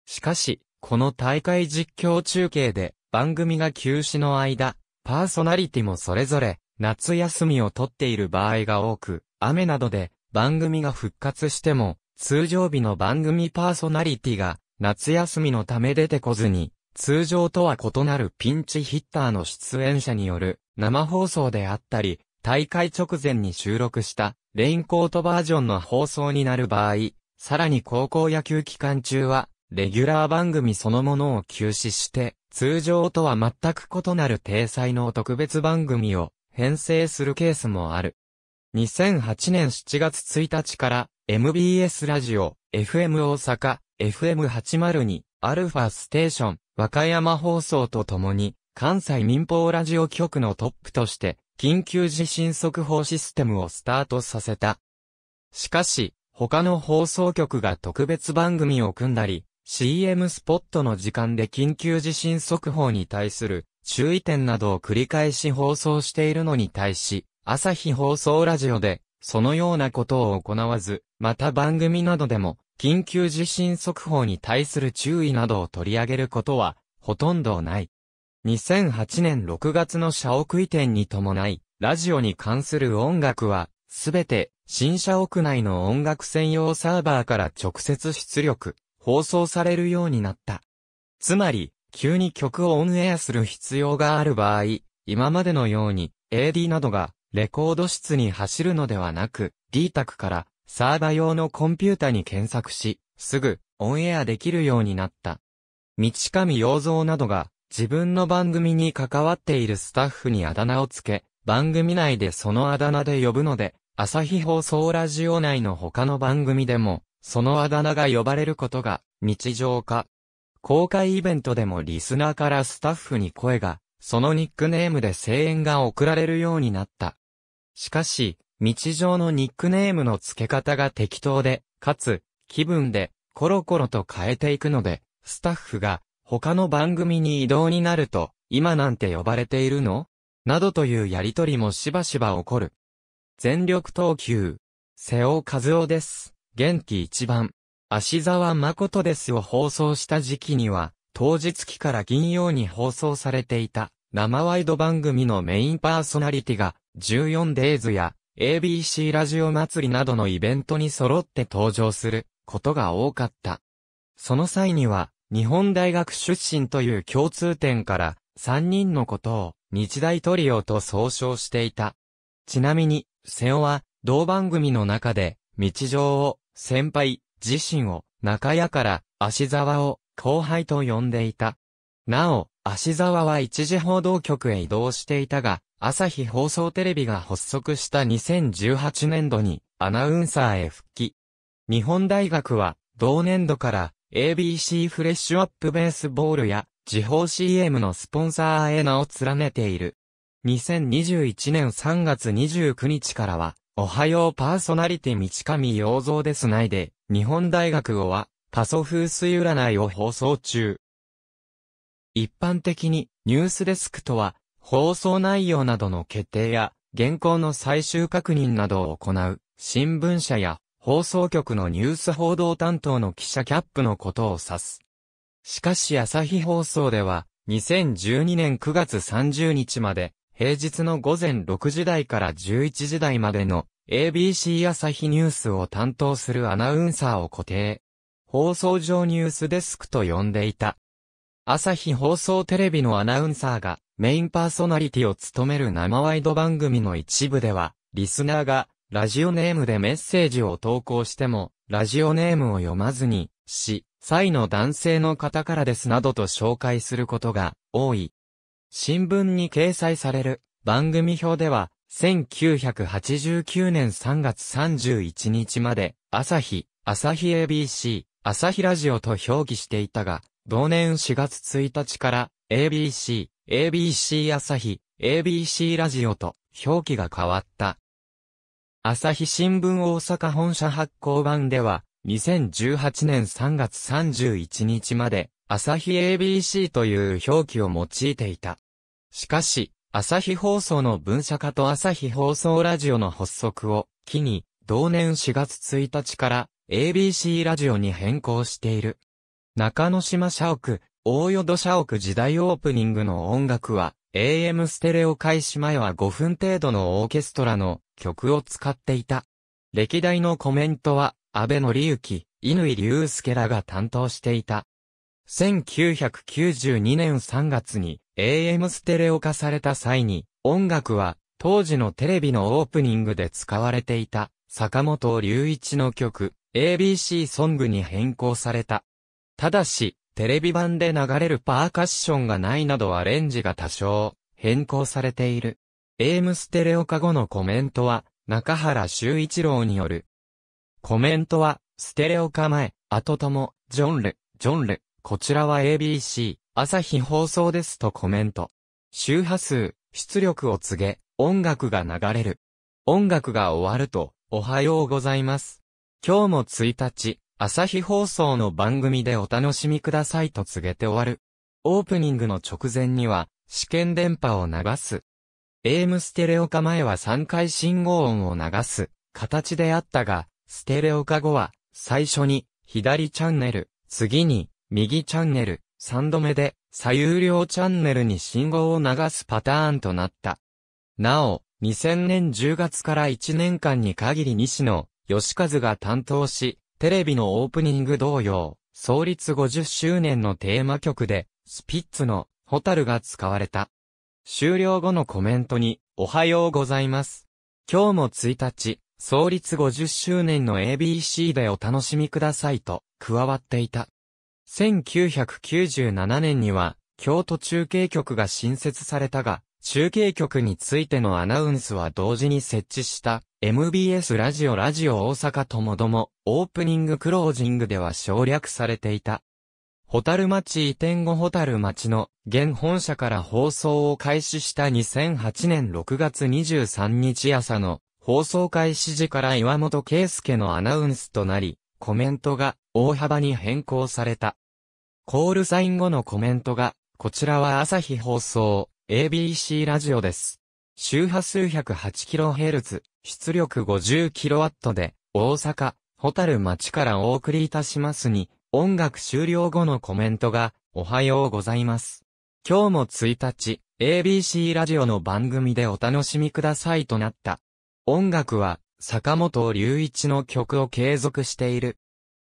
しかし、この大会実況中継で、番組が休止の間、パーソナリティもそれぞれ、夏休みを取っている場合が多く、雨などで、番組が復活しても、通常日の番組パーソナリティが、夏休みのため出てこずに、通常とは異なるピンチヒッターの出演者による生放送であったり、大会直前に収録したレインコートバージョンの放送になる場合、さらに高校野球期間中は、レギュラー番組そのものを休止して、通常とは全く異なる体裁の特別番組を編成するケースもある。2008年7月1日から MBS ラジオ、FM 大阪、FM802、アルファステーション、和歌山放送とともに、関西民放ラジオ局のトップとして、緊急地震速報システムをスタートさせた。しかし、他の放送局が特別番組を組んだり、CM スポットの時間で緊急地震速報に対する注意点などを繰り返し放送しているのに対し、朝日放送ラジオで、そのようなことを行わず、また番組などでも、緊急地震速報に対する注意などを取り上げることは、ほとんどない。2008年6月の社屋移転に伴い、ラジオに関する音楽は、すべて、新社屋内の音楽専用サーバーから直接出力、放送されるようになった。つまり、急に曲をオンエアする必要がある場合、今までのように、AD などが、レコード室に走るのではなく、D 卓から、サーバ用のコンピュータに検索し、すぐ、オンエアできるようになった。道上洋蔵などが、自分の番組に関わっているスタッフにあだ名をつけ、番組内でそのあだ名で呼ぶので、朝日放送ラジオ内の他の番組でも、そのあだ名が呼ばれることが日常化。公開イベントでもリスナーからスタッフに声が、そのニックネームで声援が送られるようになった。しかし、日常のニックネームの付け方が適当で、かつ、気分で、コロコロと変えていくので、スタッフが、他の番組に移動になると、今なんて呼ばれているのなどというやりとりもしばしば起こる。全力投球。瀬尾和夫です。元気一番。足沢誠ですを放送した時期には、当日期から金曜に放送されていた、生ワイド番組のメインパーソナリティが、14 days や ABC ラジオ祭りなどのイベントに揃って登場することが多かった。その際には、日本大学出身という共通点から、3人のことを、日大トリオと総称していた。ちなみに、瀬尾は、同番組の中で、道上を、先輩、自身を、中屋から、足沢を、後輩と呼んでいた。なお、足沢は一時報道局へ移動していたが、朝日放送テレビが発足した2018年度に、アナウンサーへ復帰。日本大学は、同年度から、ABC フレッシュアップベースボールや、地方 CM のスポンサーへ名を連ねている。2021年3月29日からは、おはようパーソナリティ道上洋蔵ですないで、日本大学をは、パソ風水占いを放送中。一般的に、ニュースデスクとは、放送内容などの決定や、原稿の最終確認などを行う、新聞社や放送局のニュース報道担当の記者キャップのことを指す。しかし朝日放送では、2012年9月30日まで、平日の午前6時台から11時台までの ABC 朝日ニュースを担当するアナウンサーを固定。放送上ニュースデスクと呼んでいた。朝日放送テレビのアナウンサーがメインパーソナリティを務める生ワイド番組の一部では、リスナーがラジオネームでメッセージを投稿しても、ラジオネームを読まずに、し、歳の男性の方からですなどと紹介することが多い。新聞に掲載される番組表では、1989年3月31日まで、朝日、朝日 ABC、朝日ラジオと表記していたが、同年4月1日から、ABC、ABC 朝日、ABC ラジオと表記が変わった。朝日新聞大阪本社発行版では、2018年3月31日まで、朝日 ABC という表記を用いていた。しかし、朝日放送の文社化と朝日放送ラジオの発足を、機に、同年4月1日から ABC ラジオに変更している。中野島社屋、大淀社屋時代オープニングの音楽は、AM ステレオ開始前は5分程度のオーケストラの曲を使っていた。歴代のコメントは、安倍則之、井隆介らが担当していた。1992年3月に AM ステレオ化された際に、音楽は当時のテレビのオープニングで使われていた坂本隆一の曲 ABC ソングに変更された。ただし、テレビ版で流れるパーカッションがないなどアレンジが多少変更されている。エームステレオ化後のコメントは、中原修一郎による。コメントは、ステレオ化前、後とも、ジョンル、ジョンル、こちらは ABC、朝日放送ですとコメント。周波数、出力を告げ、音楽が流れる。音楽が終わると、おはようございます。今日も1日、朝日放送の番組でお楽しみくださいと告げて終わる。オープニングの直前には、試験電波を流す。エームステレオ化前は3回信号音を流す形であったが、ステレオ化後は、最初に左チャンネル、次に右チャンネル、3度目で左右両チャンネルに信号を流すパターンとなった。なお、2000年10月から1年間に限り西野、吉和が担当し、テレビのオープニング同様、創立50周年のテーマ曲で、スピッツの、ホタルが使われた。終了後のコメントに、おはようございます。今日も1日、創立50周年の ABC でお楽しみくださいと、加わっていた。1997年には、京都中継局が新設されたが、中継局についてのアナウンスは同時に設置した MBS ラジオラジオ大阪ともどもオープニングクロージングでは省略されていた。ホタル町移転後ホタル町の現本社から放送を開始した2008年6月23日朝の放送開始時から岩本圭介のアナウンスとなり、コメントが大幅に変更された。コールサイン後のコメントが、こちらは朝日放送、ABC ラジオです。周波数 108kHz、出力 50kW で、大阪、ホタル町からお送りいたしますに、音楽終了後のコメントが、おはようございます。今日も1日、ABC ラジオの番組でお楽しみくださいとなった。音楽は、坂本隆一の曲を継続している。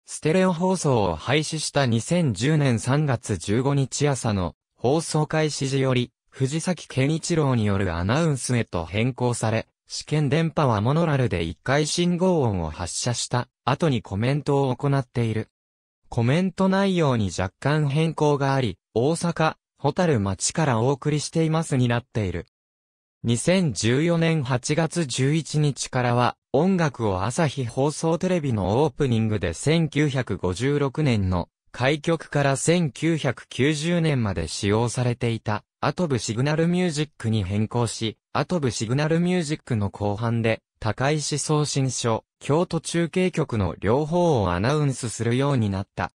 ステレオ放送を廃止した2010年3月15日朝の放送開始時より藤崎健一郎によるアナウンスへと変更され、試験電波はモノラルで1回信号音を発射した後にコメントを行っている。コメント内容に若干変更があり、大阪、ホタル町からお送りしていますになっている。2014年8月11日からは、音楽を朝日放送テレビのオープニングで1956年の開局から1990年まで使用されていたアトブシグナルミュージックに変更し、アトブシグナルミュージックの後半で、高石送信書、京都中継局の両方をアナウンスするようになった。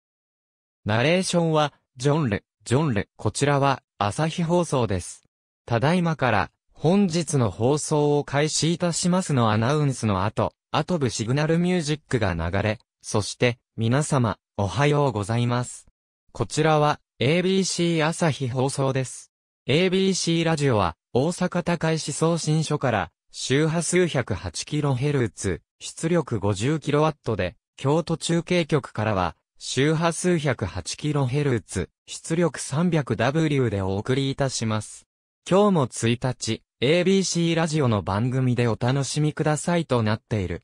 ナレーションは、ジョンル、ジョンル、こちらは、朝日放送です。ただいまから、本日の放送を開始いたしますのアナウンスの後、アトブシグナルミュージックが流れ、そして、皆様、おはようございます。こちらは、ABC 朝日放送です。ABC ラジオは、大阪高石送信所から、周波数 108kHz、出力 50kW で、京都中継局からは、周波数 108kHz、出力 300W でお送りいたします。今日も1日、ABC ラジオの番組でお楽しみくださいとなっている。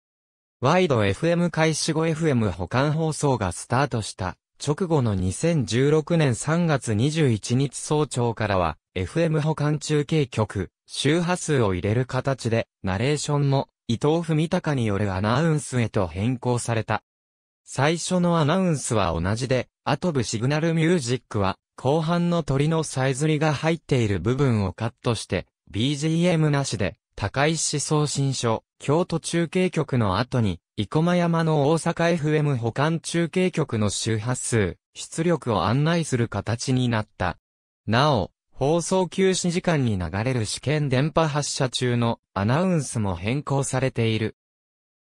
ワイド FM 開始後 FM 保管放送がスタートした直後の2016年3月21日早朝からは、FM 保管中継局、周波数を入れる形で、ナレーションも、伊藤文隆によるアナウンスへと変更された。最初のアナウンスは同じで、アトブシグナルミュージックは、後半の鳥のさえずりが入っている部分をカットして、BGM なしで、高石送信所、京都中継局の後に、生駒山の大阪 FM 保管中継局の周波数、出力を案内する形になった。なお、放送休止時間に流れる試験電波発射中のアナウンスも変更されている。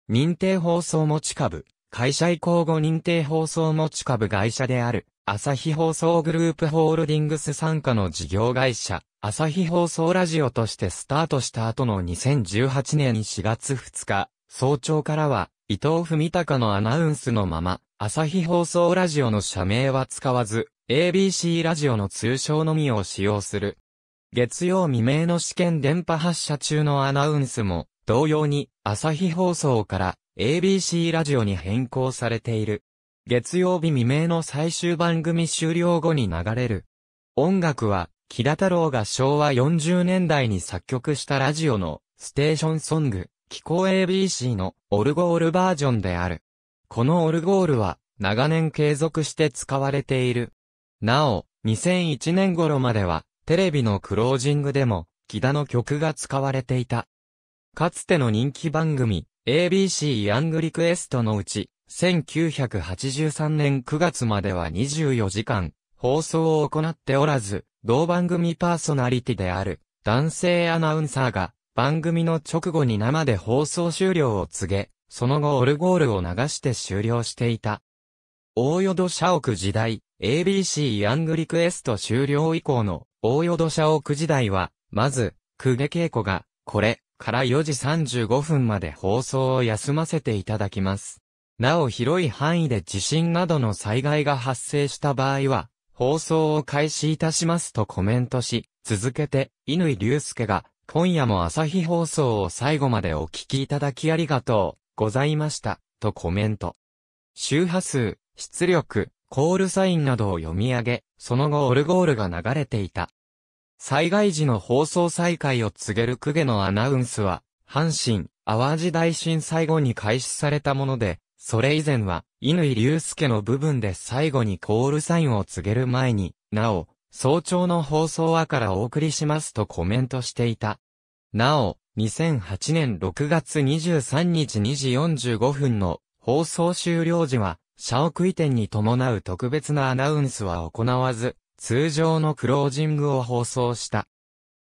認定放送持ち株、会社移行後認定放送持ち株会社である、朝日放送グループホールディングス参加の事業会社、朝日放送ラジオとしてスタートした後の2018年4月2日、早朝からは、伊藤文隆のアナウンスのまま、朝日放送ラジオの社名は使わず、ABC ラジオの通称のみを使用する。月曜未明の試験電波発射中のアナウンスも、同様に、朝日放送から ABC ラジオに変更されている。月曜日未明の最終番組終了後に流れる。音楽は、木田太郎が昭和40年代に作曲したラジオのステーションソング。気候 ABC のオルゴールバージョンである。このオルゴールは長年継続して使われている。なお、2001年頃まではテレビのクロージングでも木田の曲が使われていた。かつての人気番組 ABC ヤングリクエストのうち1983年9月までは24時間放送を行っておらず、同番組パーソナリティである男性アナウンサーが番組の直後に生で放送終了を告げ、その後オルゴールを流して終了していた。大淀社屋時代、ABC ヤングリクエスト終了以降の大淀社屋時代は、まず、久下稽古が、これ、から4時35分まで放送を休ませていただきます。なお広い範囲で地震などの災害が発生した場合は、放送を開始いたしますとコメントし、続けて、乾隆介が、今夜も朝日放送を最後までお聞きいただきありがとうございました、とコメント。周波数、出力、コールサインなどを読み上げ、その後オルゴールが流れていた。災害時の放送再開を告げる公家のアナウンスは、阪神、淡路大震災後に開始されたもので、それ以前は、乾隆介の部分で最後にコールサインを告げる前に、なお、早朝の放送はからお送りしますとコメントしていた。なお、2008年6月23日2時45分の放送終了時は、社屋移転に伴う特別なアナウンスは行わず、通常のクロージングを放送した。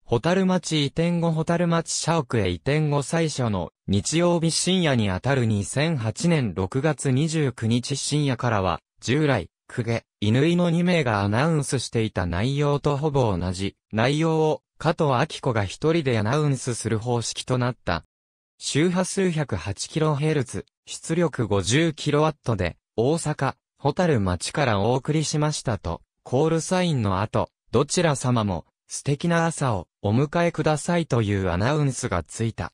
ホタル町移転後ホタル町社屋へ移転後最初の日曜日深夜にあたる2008年6月29日深夜からは、従来、久下、犬の2名がアナウンスしていた内容とほぼ同じ内容を加藤明子が一人でアナウンスする方式となった。周波数 108kHz、出力 50kW で、大阪、ホタル町からお送りしましたと、コールサインの後、どちら様も、素敵な朝をお迎えくださいというアナウンスがついた。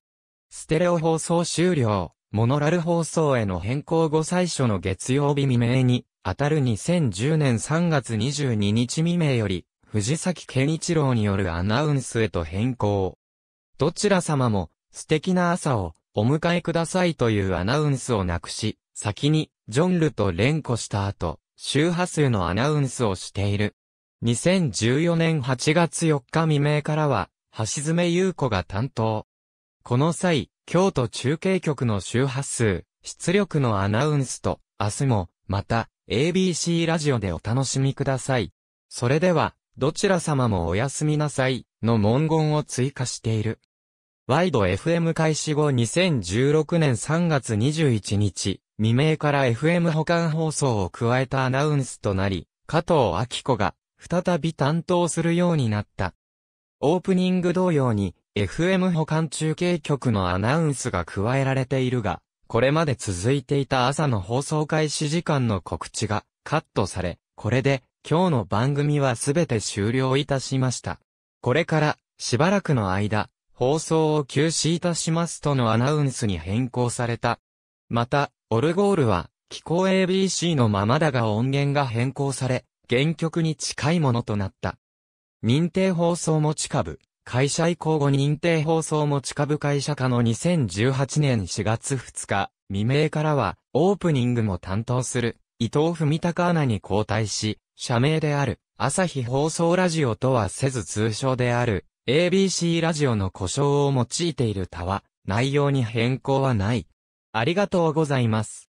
ステレオ放送終了、モノラル放送への変更後最初の月曜日未明に、当たる2010年3月22日未明より、藤崎健一郎によるアナウンスへと変更。どちら様も素敵な朝をお迎えくださいというアナウンスをなくし、先にジョンルと連呼した後、周波数のアナウンスをしている。2014年8月4日未明からは、橋爪優子が担当。この際、京都中継局の周波数、出力のアナウンスと、明日も、また、ABC ラジオでお楽しみください。それでは、どちら様もおやすみなさい、の文言を追加している。ワイド FM 開始後2016年3月21日、未明から FM 保管放送を加えたアナウンスとなり、加藤明子が、再び担当するようになった。オープニング同様に、FM 保管中継局のアナウンスが加えられているが、これまで続いていた朝の放送開始時間の告知がカットされ、これで今日の番組はすべて終了いたしました。これから、しばらくの間、放送を休止いたしますとのアナウンスに変更された。また、オルゴールは、気候 ABC のままだが音源が変更され、原曲に近いものとなった。認定放送持ち株、会社移行後認定放送持ち株会社化の2018年4月2日、未明からは、オープニングも担当する、伊藤文隆アナに交代し、社名である、朝日放送ラジオとはせず通称である、ABC ラジオの故障を用いている他は、内容に変更はない。ありがとうございます。